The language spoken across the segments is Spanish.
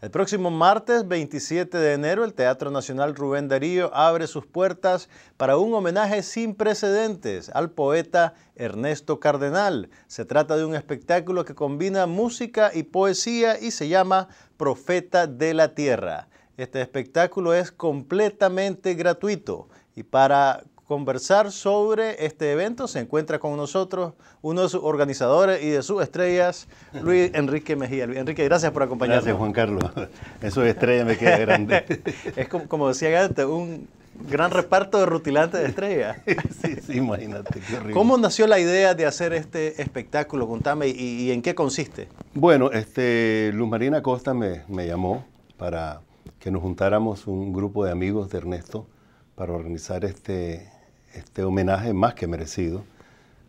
El próximo martes 27 de enero, el Teatro Nacional Rubén Darío abre sus puertas para un homenaje sin precedentes al poeta Ernesto Cardenal. Se trata de un espectáculo que combina música y poesía y se llama Profeta de la Tierra. Este espectáculo es completamente gratuito y para conversar sobre este evento se encuentra con nosotros uno de sus organizadores y de sus estrellas, Luis Enrique Mejía. Luis Enrique, gracias por acompañarnos. Gracias, Juan Carlos. Eso de estrella me queda grande. es como, decía antes, un gran reparto de rutilantes de estrellas. sí, sí, imagínate, qué rico. ¿Cómo nació la idea de hacer este espectáculo? Contame, ¿y, en qué consiste? Bueno, este, Luz Marina Costa me, me llamó para que nos juntáramos un grupo de amigos de Ernesto para organizar este este homenaje más que merecido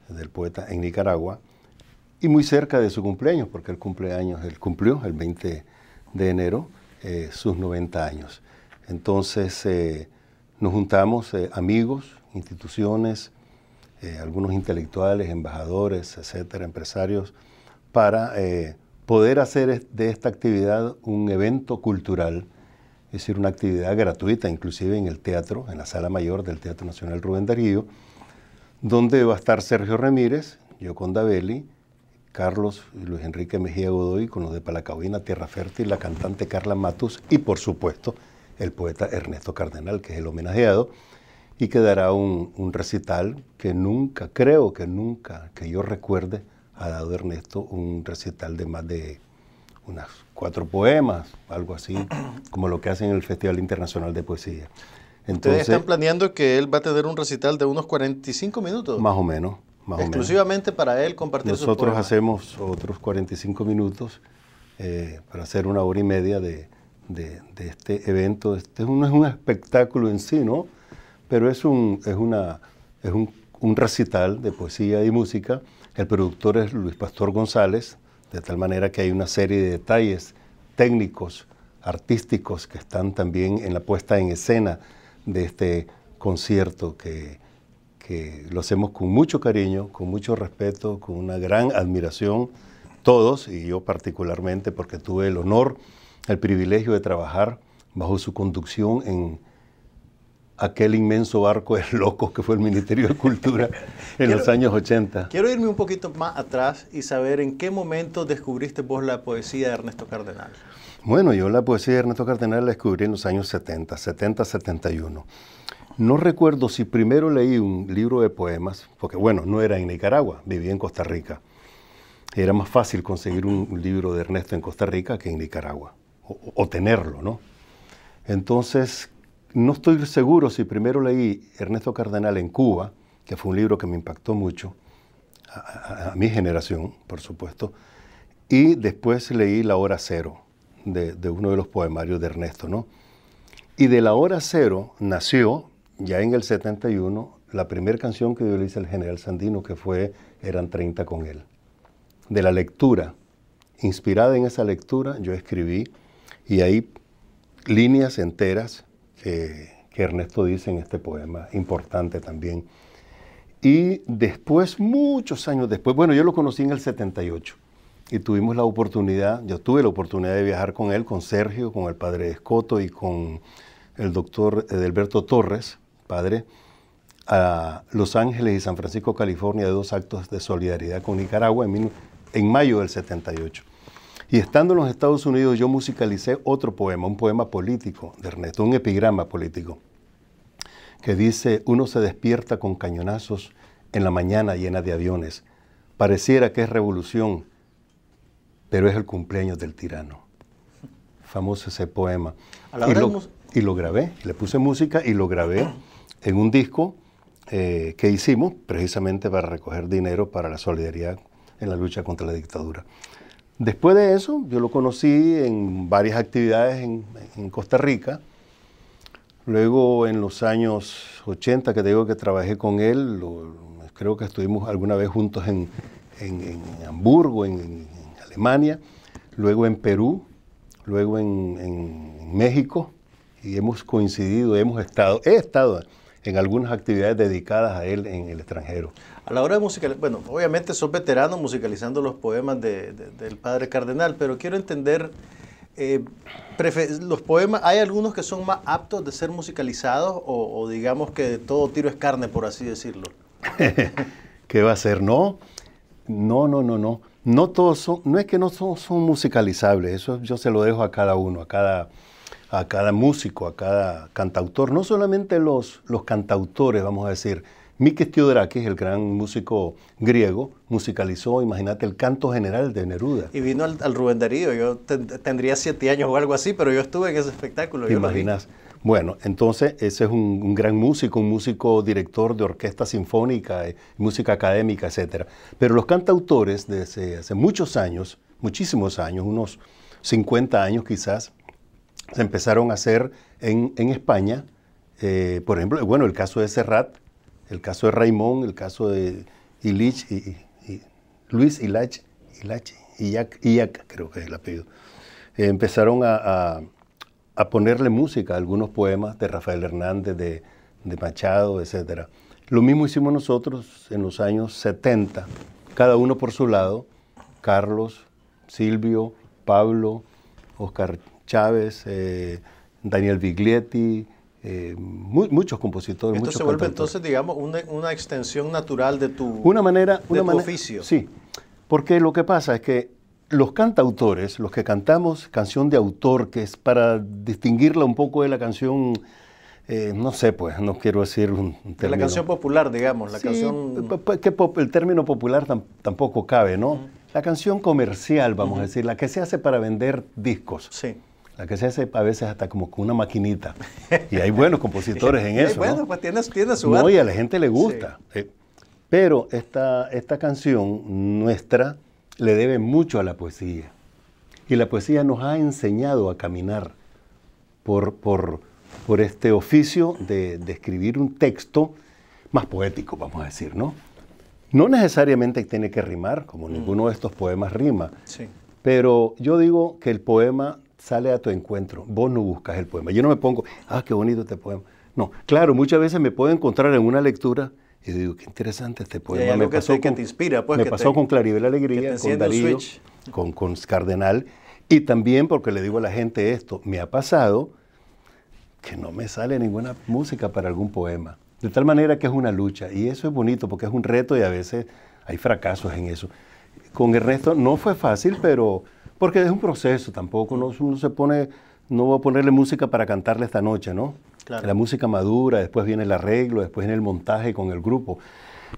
del poeta en Nicaragua y muy cerca de su cumpleaños, porque el cumpleaños, él cumplió el 20 de enero eh, sus 90 años. Entonces eh, nos juntamos eh, amigos, instituciones, algunos intelectuales, embajadores, etcétera, empresarios, para poder hacer de esta actividad un evento cultural es decir, una actividad gratuita, inclusive en el teatro, en la sala mayor del Teatro Nacional Rubén Darío, donde va a estar Sergio Ramírez, con Belli, Carlos y Luis Enrique Mejía Godoy, con los de Palacabina, Tierra Fértil, la cantante Carla Matus y, por supuesto, el poeta Ernesto Cardenal, que es el homenajeado, y que dará un, un recital que nunca, creo que nunca, que yo recuerde, ha dado Ernesto un recital de más de unas cuatro poemas, algo así, como lo que hacen en el Festival Internacional de Poesía. Entonces, Ustedes están planeando que él va a tener un recital de unos 45 minutos. Más o menos. Más Exclusivamente para él compartir Nosotros sus poemas. hacemos otros 45 minutos eh, para hacer una hora y media de, de, de, este evento. Este no es un espectáculo en sí, ¿no? Pero es un, es una, es un, un recital de poesía y música. El productor es Luis Pastor González, de tal manera que hay una serie de detalles técnicos, artísticos que están también en la puesta en escena de este concierto que, que lo hacemos con mucho cariño, con mucho respeto, con una gran admiración, todos, y yo particularmente porque tuve el honor, el privilegio de trabajar bajo su conducción en aquel inmenso barco de locos que fue el Ministerio de Cultura en los años 80. Quiero irme un poquito más atrás y saber en qué momento descubriste vos la poesía de Ernesto Cardenal. Bueno, yo la poesía de Ernesto Cardenal la descubrí en los años 70, 70, 71. No recuerdo si primero leí un libro de poemas, porque bueno, no era en Nicaragua, vivía en Costa Rica. Era más fácil conseguir un libro de Ernesto en Costa Rica que en Nicaragua, o, o tenerlo, ¿no? Entonces no estoy seguro si primero leí Ernesto Cardenal en Cuba, que fue un libro que me impactó mucho, a, mi generación, por supuesto, y después leí La Hora Cero, de, uno de los poemarios de Ernesto, ¿no? Y de La Hora Cero nació, ya en el 71, la primera canción que yo le hice al general Sandino, que fue Eran 30 con él. De la lectura, inspirada en esa lectura, yo escribí, y ahí líneas enteras que, Ernesto dice en este poema, importante también. Y después, muchos años después, bueno, yo lo conocí en el 78 y tuvimos la oportunidad, yo tuve la oportunidad de viajar con él, con Sergio, con el padre Escoto y con el doctor Edelberto Torres, padre, a Los Ángeles y San Francisco, California, de dos actos de solidaridad con Nicaragua en, en mayo del 78. Y estando en los Estados Unidos yo musicalicé otro poema, un poema político de Ernesto, un epigrama político, que dice, uno se despierta con cañonazos en la mañana llena de aviones. Pareciera que es revolución, pero es el cumpleaños del tirano. Famoso ese poema. Y lo, grabé, le puse música y lo grabé en un disco eh, que hicimos precisamente para recoger dinero para la solidaridad en la lucha contra la dictadura. Después de eso, yo lo conocí en varias actividades en, Costa Rica. Luego, en los años 80, que te digo que trabajé con él, creo que estuvimos alguna vez juntos en, en Hamburgo, en, Alemania, luego en Perú, luego en, México, y hemos coincidido, hemos estado, he estado en algunas actividades dedicadas a él en el extranjero. A la hora de musicalizar, bueno, obviamente sos veterano musicalizando los poemas del padre cardenal, pero quiero entender, eh, los poemas, ¿hay algunos que son más aptos de ser musicalizados o, digamos que todo tiro es carne, por así decirlo? ¿Qué va a ser? No, no, no, no, no. No todos son, no es que no son, son musicalizables, eso yo se lo dejo a cada uno, a cada a cada músico, a cada cantautor, no solamente los, los cantautores, vamos a decir. Mikis es el gran músico griego, musicalizó, imagínate, el canto general de Neruda. Y vino al, al Rubén Darío, yo tendría siete años o algo así, pero yo estuve en ese espectáculo. ¿Te imaginas? Bueno, entonces ese es un, gran músico, un músico director de orquesta sinfónica, eh, música académica, etc. Pero los cantautores desde hace muchos años, muchísimos años, unos 50 años quizás, se empezaron a hacer en, en España. Eh, por ejemplo, bueno, el caso de Serrat, el caso de Raimón, el caso de ilich y, y, Luis Ilach, Ilach, y creo que es el apellido. Eh, empezaron a, a, ponerle música a algunos poemas de Rafael Hernández, de, de Machado, etc. Lo mismo hicimos nosotros en los años 70, cada uno por su lado, Carlos, Silvio, Pablo, Oscar Chávez, eh, Daniel Biglietti, eh, muchos compositores. Esto se vuelve entonces, digamos, una, una, extensión natural de tu, una manera, oficio. Sí, porque lo que pasa es que los cantautores, los que cantamos canción de autor, que es para distinguirla un poco de la canción, eh, no sé, pues, no quiero decir un, término. la canción popular, digamos, la canción... Que el término popular tampoco cabe, ¿no? La canción comercial, vamos a decir, la que se hace para vender discos. Sí. La que se hace a veces hasta como con una maquinita. Y hay buenos compositores en eso. bueno, pues tiene, su y a la gente le gusta. Eh, pero esta, esta canción nuestra le debe mucho a la poesía. Y la poesía nos ha enseñado a caminar por, por, por este oficio de, de, escribir un texto más poético, vamos a decir, ¿no? No necesariamente tiene que rimar, como ninguno mm. de estos poemas rima. Pero yo digo que el poema sale a tu encuentro. Vos no buscas el poema. Yo no me pongo, ah, qué bonito este poema. No, claro, muchas veces me puedo encontrar en una lectura y digo, qué interesante este poema. me pasó con, inspira, pues, Me pasó con Claribel Alegría, con Darío, con, con Cardenal. Y también porque le digo a la gente esto, me ha pasado que no me sale ninguna música para algún poema. De tal manera que es una lucha. Y eso es bonito porque es un reto y a veces hay fracasos en eso. Con Ernesto no fue fácil, pero porque es un proceso tampoco, uno se pone, no voy a ponerle música para cantarle esta noche, ¿no? La música madura, después viene el arreglo, después viene el montaje con el grupo.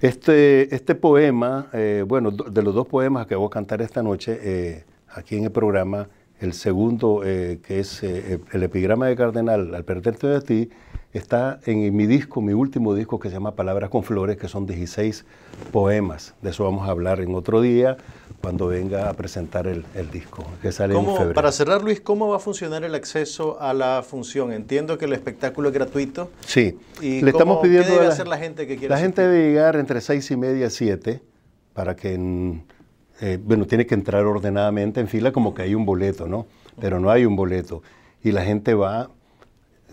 Este, este poema, eh, bueno, de los dos poemas que voy a cantar esta noche eh, aquí en el programa, el segundo, eh, que es eh, eh, el epigrama de Cardenal, al perderte de ti, está en mi disco, mi último disco que se llama Palabras con Flores, que son 16 poemas. De eso vamos a hablar en otro día, cuando venga a presentar el, disco, que sale en febrero. Para cerrar, Luis, ¿cómo va a funcionar el acceso a la función? Entiendo que el espectáculo es gratuito. Sí. ¿Y Le estamos pidiendo a la, hacer la gente que quiere La gente debe llegar entre 6 y media y 7 para que... En, eh, bueno, tiene que entrar ordenadamente en fila como que hay un boleto, ¿no? Pero no hay un boleto. Y la gente va,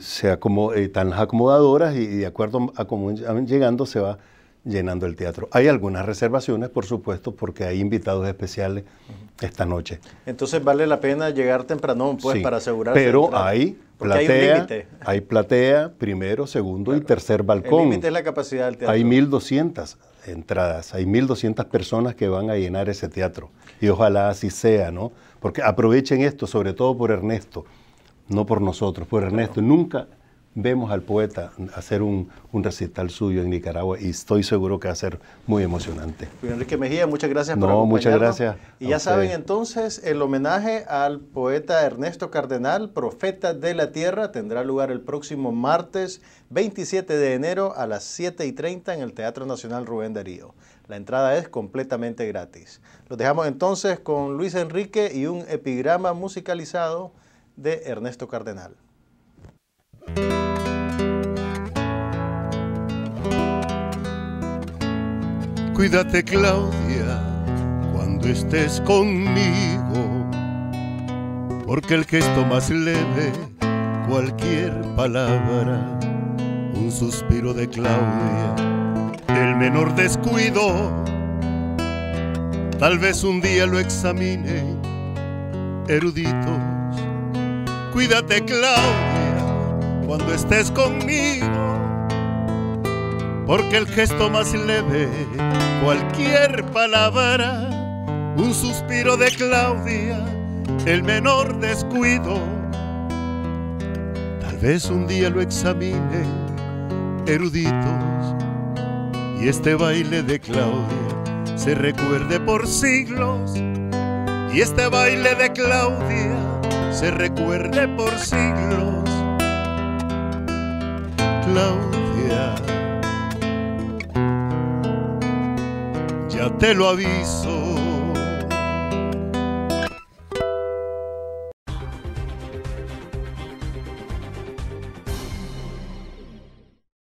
se acomoda, eh, están las acomodadoras y, de acuerdo a cómo van llegando se va llenando el teatro. Hay algunas reservaciones, por supuesto, porque hay invitados especiales esta noche. Entonces vale la pena llegar temprano, pues, para asegurarse. Pero hay hay, platea, primero, segundo y tercer balcón. El límite es la capacidad del teatro. Hay 1.200 entradas, hay 1.200 personas que van a llenar ese teatro. Y ojalá así sea, ¿no? Porque aprovechen esto, sobre todo por Ernesto, no por nosotros, por Ernesto. Nunca vemos al poeta hacer un, un, recital suyo en Nicaragua y estoy seguro que va a ser muy emocionante. Enrique Mejía, muchas gracias no, por acompañarnos. muchas gracias. Y ya saben entonces, el homenaje al poeta Ernesto Cardenal, profeta de la tierra, tendrá lugar el próximo martes 27 de enero a las 7 y 30 en el Teatro Nacional Rubén Darío. La entrada es completamente gratis. Los dejamos entonces con Luis Enrique y un epigrama musicalizado de Ernesto Cardenal. Cuídate Claudia cuando estés conmigo, porque el gesto más leve, cualquier palabra, un suspiro de Claudia, el menor descuido, tal vez un día lo examine, eruditos. Cuídate Claudia cuando estés conmigo, porque el gesto más leve, Cualquier palabra, un suspiro de Claudia, el menor descuido. Tal vez un día lo examinen eruditos y este baile de Claudia se recuerde por siglos. Y este baile de Claudia se recuerde por siglos. Claudia. te lo aviso.